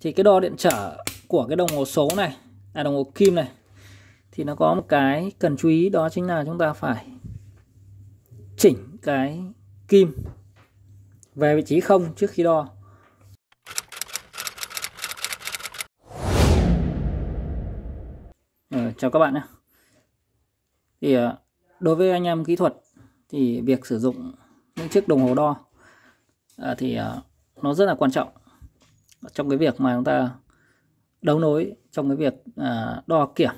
thì cái đo điện trở của cái đồng hồ số này à đồng hồ kim này thì nó có một cái cần chú ý đó chính là chúng ta phải chỉnh cái kim về vị trí không trước khi đo ừ, chào các bạn nhé thì ờ, đối với anh em kỹ thuật thì việc sử dụng những chiếc đồng hồ đo ờ, thì nó rất là quan trọng trong cái việc mà chúng ta đấu nối trong cái việc à, đo kiểm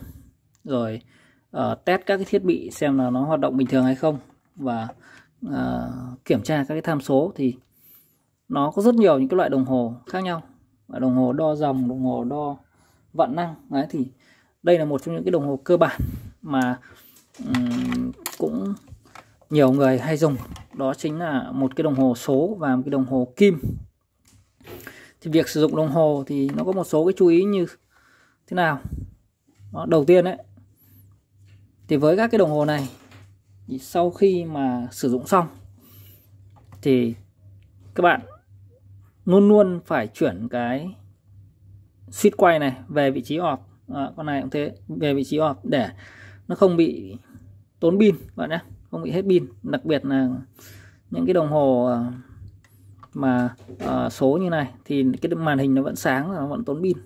rồi ờ, test các cái thiết bị xem là nó hoạt động bình thường hay không và à, kiểm tra các cái tham số thì nó có rất nhiều những cái loại đồng hồ khác nhau đồng hồ đo dòng đồng hồ đo vận năng đấy thì đây là một trong những cái đồng hồ cơ bản mà cũng nhiều người hay dùng đó chính là một cái đồng hồ số và một cái đồng hồ kim thì việc sử dụng đồng hồ thì nó có một số cái chú ý như thế nào đó, đầu tiên đấy thì với các cái đồng hồ này thì sau khi mà sử dụng xong thì các bạn luôn luôn phải chuyển cái switch quay này về vị trí off à, con này cũng thế về vị trí off để nó không bị tốn pin bạn nhé không bị hết pin đặc biệt là những cái đồng hồ à, mà uh, số như này thì cái màn hình nó vẫn sáng và nó vẫn tốn pin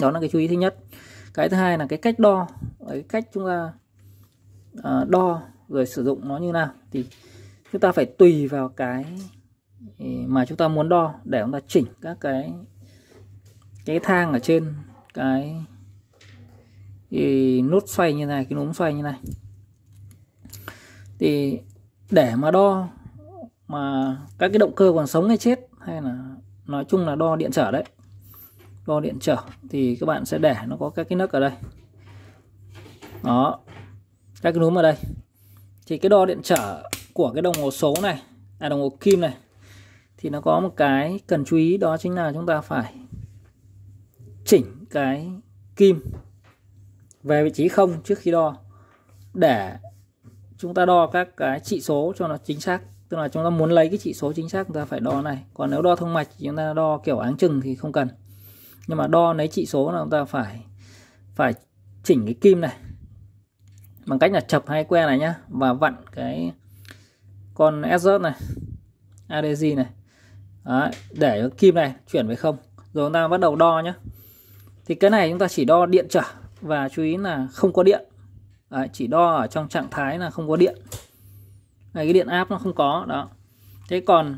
đó là cái chú ý thứ nhất cái thứ hai là cái cách đo cái cách chúng ta uh, đo rồi sử dụng nó như nào thì chúng ta phải tùy vào cái mà chúng ta muốn đo để chúng ta chỉnh các cái cái thang ở trên cái, cái nút xoay như này cái núm xoay như này thì để mà đo mà các cái động cơ còn sống hay chết hay là nói chung là đo điện trở đấy đo điện trở thì các bạn sẽ để nó có các cái nấc ở đây đó các cái núm ở đây thì cái đo điện trở của cái đồng hồ số này là đồng hồ kim này thì nó có một cái cần chú ý đó chính là chúng ta phải chỉnh cái kim về vị trí không trước khi đo để chúng ta đo các cái trị số cho nó chính xác tức là chúng ta muốn lấy cái trị số chính xác chúng ta phải đo này còn nếu đo thông mạch thì chúng ta đo kiểu áng chừng thì không cần nhưng mà đo lấy trị số là chúng ta phải phải chỉnh cái kim này bằng cách là chập hai que này nhá và vặn cái con exert này adhesive này Đấy, để kim này chuyển về không rồi chúng ta bắt đầu đo nhá thì cái này chúng ta chỉ đo điện trở và chú ý là không có điện Đấy, chỉ đo ở trong trạng thái là không có điện Đấy, cái điện áp nó không có đó thế còn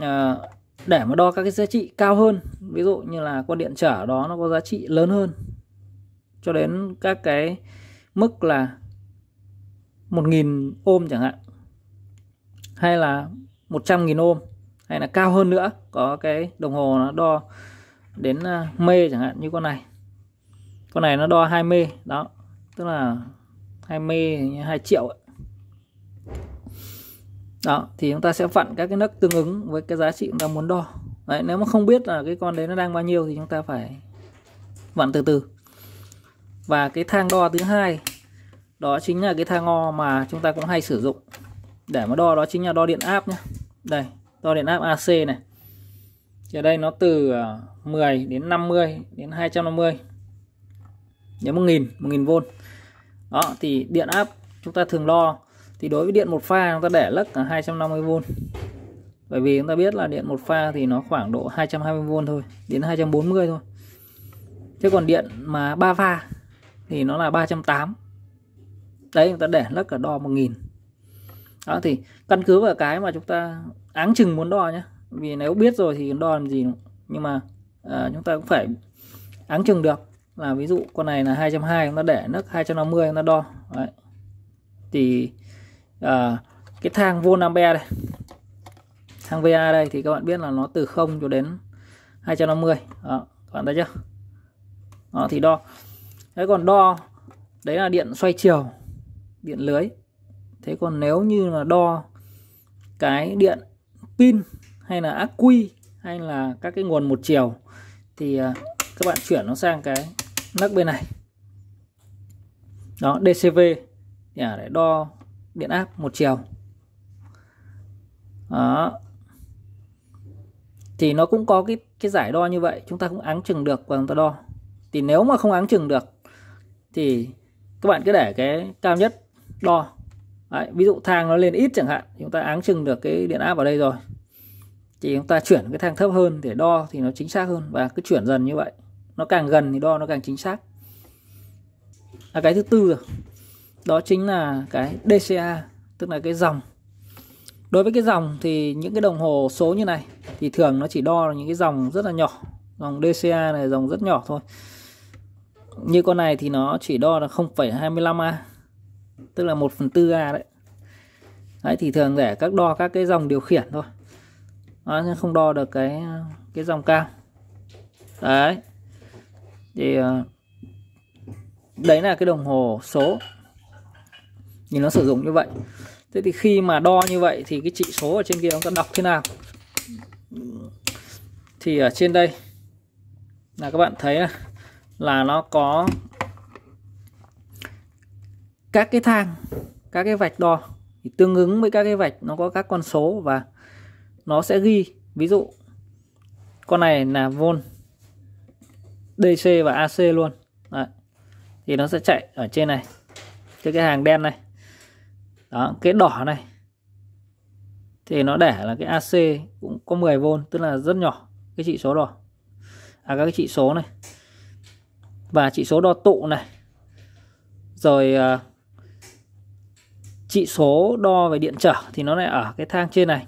à, để mà đo các cái giá trị cao hơn ví dụ như là con điện trở đó nó có giá trị lớn hơn cho đến các cái mức là 1.000 ôm chẳng hạn hay là 100.000 ôm hay là cao hơn nữa có cái đồng hồ nó đo đến ờ, mê chẳng hạn như con này con này nó đo 2 mê đó tức là 20 2 triệu ấy. đó thì chúng ta sẽ vặn các cái nấc tương ứng với cái giá trị chúng ta muốn đo đấy, nếu mà không biết là cái con đấy nó đang bao nhiêu thì chúng ta phải vặn từ từ và cái thang đo thứ hai đó chính là cái thang o mà chúng ta cũng hay sử dụng để mà đo đó chính là đo điện áp nhé đây đo điện áp AC này thì ở đây nó từ 10 à, đến 50 đến 250 đến 1000 1000V đó thì điện áp chúng ta thường lo thì đối với điện một pha chúng ta để lắc cả 250V bởi vì chúng ta biết là điện một pha thì nó khoảng độ 220V thôi đến 240 thôi thế còn điện mà 3 pha thì nó là 380 đấy chúng ta để lắc cả đo 1000 đó thì căn cứ vào cái mà chúng ta áng chừng muốn đo nhé vì nếu biết rồi thì đo làm gì nhưng mà à, chúng ta cũng phải áng chừng được là ví dụ con này là 220 nó để nước 250 nó đo Đấy. thì à, cái thang vô ampere đây thang VA đây thì các bạn biết là nó từ 0 cho đến 250 đó, các bạn thấy chưa đó thì đo đấy còn đo đấy là điện xoay chiều điện lưới thế còn nếu như là đo cái điện pin hay là ác quy hay là các cái nguồn một chiều thì à, các bạn chuyển nó sang cái lắc bên này đó DCV để à, đo điện áp một chiều đó thì nó cũng có cái cái giải đo như vậy chúng ta cũng áng chừng được và chúng ta đo thì nếu mà không áng chừng được thì các bạn cứ để cái cao nhất đo Đấy, ví dụ thang nó lên ít chẳng hạn chúng ta áng chừng được cái điện áp ở đây rồi thì chúng ta chuyển cái thang thấp hơn để đo thì nó chính xác hơn và cứ chuyển dần như vậy nó càng gần thì đo nó càng chính xác là cái thứ tư rồi đó chính là cái DCA tức là cái dòng đối với cái dòng thì những cái đồng hồ số như này thì thường nó chỉ đo những cái dòng rất là nhỏ dòng DCA này dòng rất nhỏ thôi như con này thì nó chỉ đo là 0,25A tức là 1 phần 4A đấy đấy thì thường để các đo các cái dòng điều khiển thôi đó, không đo được cái cái dòng cao đấy thì ờ, đấy là cái đồng hồ số nhìn nó sử dụng như vậy thế thì khi mà đo như vậy thì cái trị số ở trên kia nó ta đọc thế nào thì ở trên đây là các bạn thấy à, là nó có các cái thang các cái vạch đo thì tương ứng với các cái vạch nó có các con số và nó sẽ ghi ví dụ con này là vôn DC và AC luôn Đấy. thì nó sẽ chạy ở trên này trên cái hàng đen này đó cái đỏ này thì nó để là cái AC cũng có 10V tức là rất nhỏ cái chỉ số đỏ à các cái chỉ số này và chỉ số đo tụ này rồi uh, chỉ số đo về điện trở thì nó lại ở cái thang trên này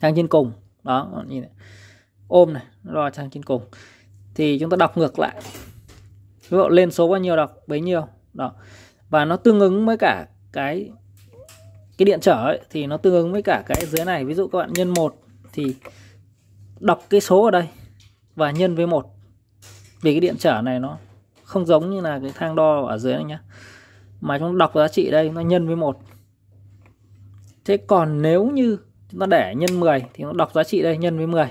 thang trên cùng đó nhìn này. ôm này nó đo thang trên cùng thì chúng ta đọc ngược lại ví dụ lên số bao nhiêu đọc bấy nhiêu đó và nó tương ứng với cả cái cái điện trở ấy, thì nó tương ứng với cả cái dưới này ví dụ các bạn nhân 1 thì đọc cái số ở đây và nhân với một vì cái điện trở này nó không giống như là cái thang đo ở dưới này nhá mà chúng đọc giá trị đây nó nhân với một thế còn nếu như chúng ta để nhân 10 thì nó đọc giá trị đây nhân với 10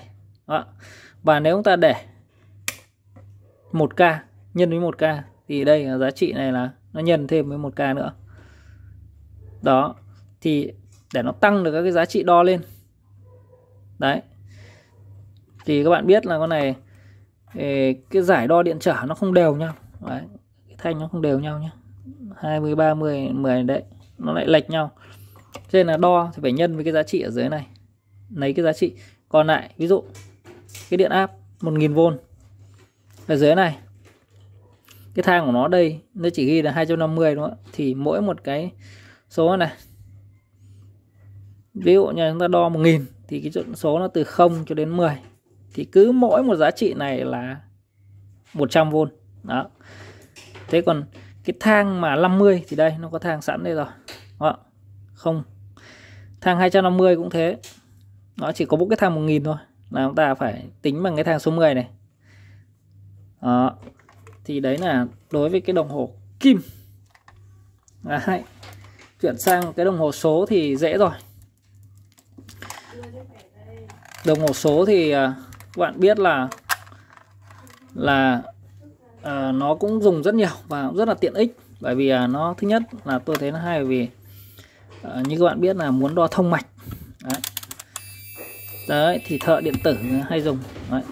đó. và nếu chúng ta để 1k nhân với 1k thì đây giá trị này là nó nhân thêm với 1k nữa đó thì để nó tăng được các cái giá trị đo lên đấy thì các bạn biết là con này cái giải đo điện trở nó không đều nhau đấy. cái thanh nó không đều nhau nhé 20 30 10 đấy nó lại lệch nhau cho nên là đo thì phải nhân với cái giá trị ở dưới này lấy cái giá trị còn lại ví dụ cái điện áp 1000V ở dưới này cái thang của nó đây nó chỉ ghi là 250 đúng không ạ thì mỗi một cái số này ví dụ như chúng ta đo 1000 thì cái số nó từ 0 cho đến 10 thì cứ mỗi một giá trị này là 100V đó thế còn cái thang mà 50 thì đây nó có thang sẵn đây rồi đó. không thang 250 cũng thế nó chỉ có một cái thang 1000 thôi là chúng ta phải tính bằng cái thang số 10 này đó. Ờ, thì đấy là đối với cái đồng hồ kim đấy. chuyển sang cái đồng hồ số thì dễ rồi đồng hồ số thì à, các bạn biết là là à, nó cũng dùng rất nhiều và cũng rất là tiện ích bởi vì à, nó thứ nhất là tôi thấy nó hay vì à, như các bạn biết là muốn đo thông mạch đấy, đấy thì thợ điện tử hay dùng đấy.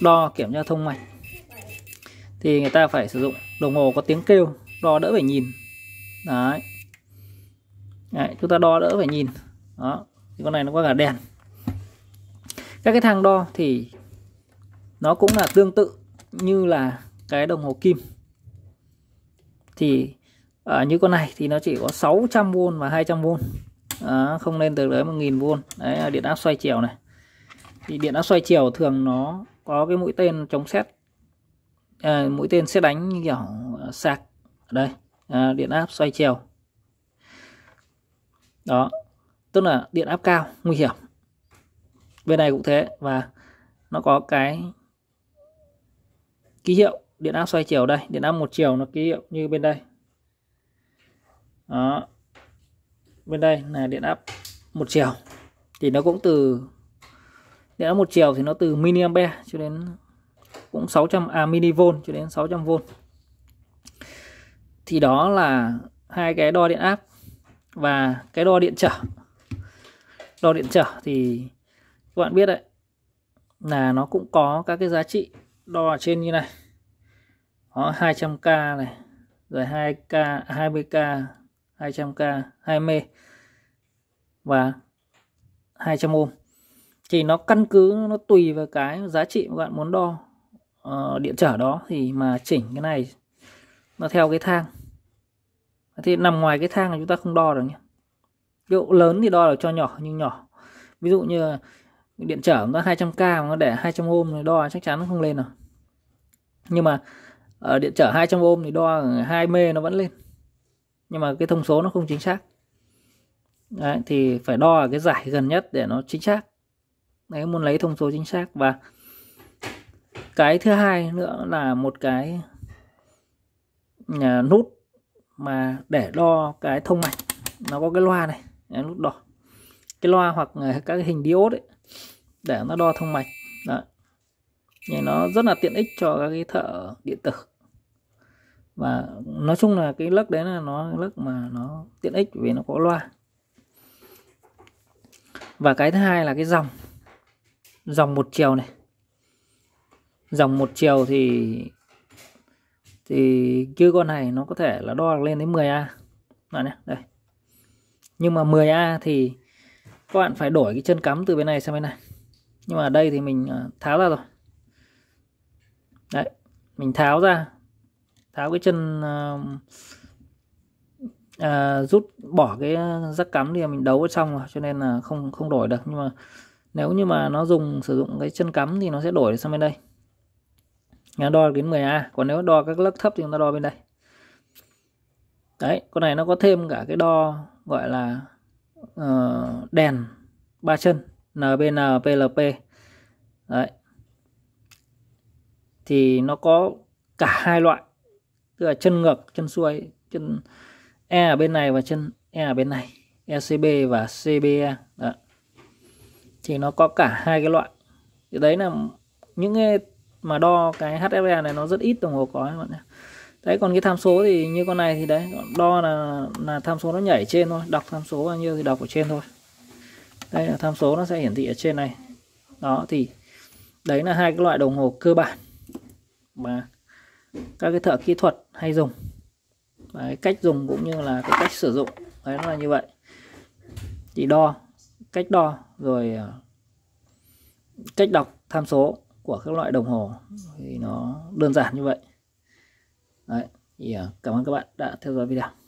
đo kiểm tra thông mạch thì người ta phải sử dụng đồng hồ có tiếng kêu đo đỡ phải nhìn đấy, đấy chúng ta đo đỡ phải nhìn đó thì con này nó có cả đèn các cái thang đo thì nó cũng là tương tự như là cái đồng hồ kim thì ở à, như con này thì nó chỉ có 600V và 200V à, không lên từ đấy 1000V đấy là điện áp xoay chiều này thì điện áp xoay chiều thường nó có cái mũi tên chống xét à, mũi tên sẽ đánh như kiểu ờ, sạc đây à, điện áp xoay chiều đó tức là điện áp cao nguy hiểm bên này cũng thế và nó có cái ký hiệu điện áp xoay chiều đây điện áp một chiều nó ký hiệu như bên đây đó bên đây là điện áp một chiều thì nó cũng từ điện áp một chiều thì nó từ mini miliampere cho đến cũng 600 à mV cho đến 600V thì đó là hai cái đo điện áp và cái đo điện trở đo điện trở thì các bạn biết đấy là nó cũng có các cái giá trị đo ở trên như này có 200k này rồi 2k 20k 200k 20 và 200 ohm thì nó căn cứ nó tùy vào cái giá trị mà bạn muốn đo Ờ, điện trở đó thì mà chỉnh cái này nó theo cái thang thì nằm ngoài cái thang là chúng ta không đo được nhé ví dụ lớn thì đo được cho nhỏ nhưng nhỏ ví dụ như điện trở nó 200k mà nó để 200 ohm thì đo chắc chắn nó không lên rồi nhưng mà ở ờ, điện trở 200 ohm thì đo 20 nó vẫn lên nhưng mà cái thông số nó không chính xác Đấy, thì phải đo ở cái giải gần nhất để nó chính xác đấy muốn lấy thông số chính xác và cái thứ hai nữa là một cái à, nút mà để đo cái thông mạch nó có cái loa này cái nút đỏ cái loa hoặc các cái hình diode ấy để nó đo thông mạch Đấy. Nên nó rất là tiện ích cho các cái thợ điện tử và nói chung là cái lắc đấy là nó lắc mà nó tiện ích vì nó có loa và cái thứ hai là cái dòng dòng một chiều này dòng một chiều thì thì cái con này nó có thể là đo lên đến 10A bạn nhé đây nhưng mà 10A thì các bạn phải đổi cái chân cắm từ bên này sang bên này nhưng mà đây thì mình à, tháo ra rồi đấy mình tháo ra tháo cái chân uh, uh, rút bỏ cái rắc cắm thì mình đấu xong rồi cho nên là không không đổi được nhưng mà nếu như mà nó dùng sử dụng cái chân cắm thì nó sẽ đổi sang bên đây đo đến 10A còn nếu đo các lớp thấp thì chúng ta đo bên đây đấy con này nó có thêm cả cái đo gọi là uh, đèn ba chân NBN PLP đấy thì nó có cả hai loại tức là chân ngược chân xuôi chân E ở bên này và chân E ở bên này ECB và CBE đó. thì nó có cả hai cái loại thì đấy là những cái mà đo cái HFE này nó rất ít đồng hồ có các bạn nhé đấy còn cái tham số thì như con này thì đấy đo là là tham số nó nhảy trên thôi đọc tham số bao nhiêu thì đọc ở trên thôi đây là tham số nó sẽ hiển thị ở trên này đó thì đấy là hai cái loại đồng hồ cơ bản mà các cái thợ kỹ thuật hay dùng và cái cách dùng cũng như là cái cách sử dụng đấy nó là như vậy thì đo cách đo rồi ờ, cách đọc tham số của các loại đồng hồ thì nó đơn giản như vậy đấy thì à, cảm ơn các bạn đã theo dõi video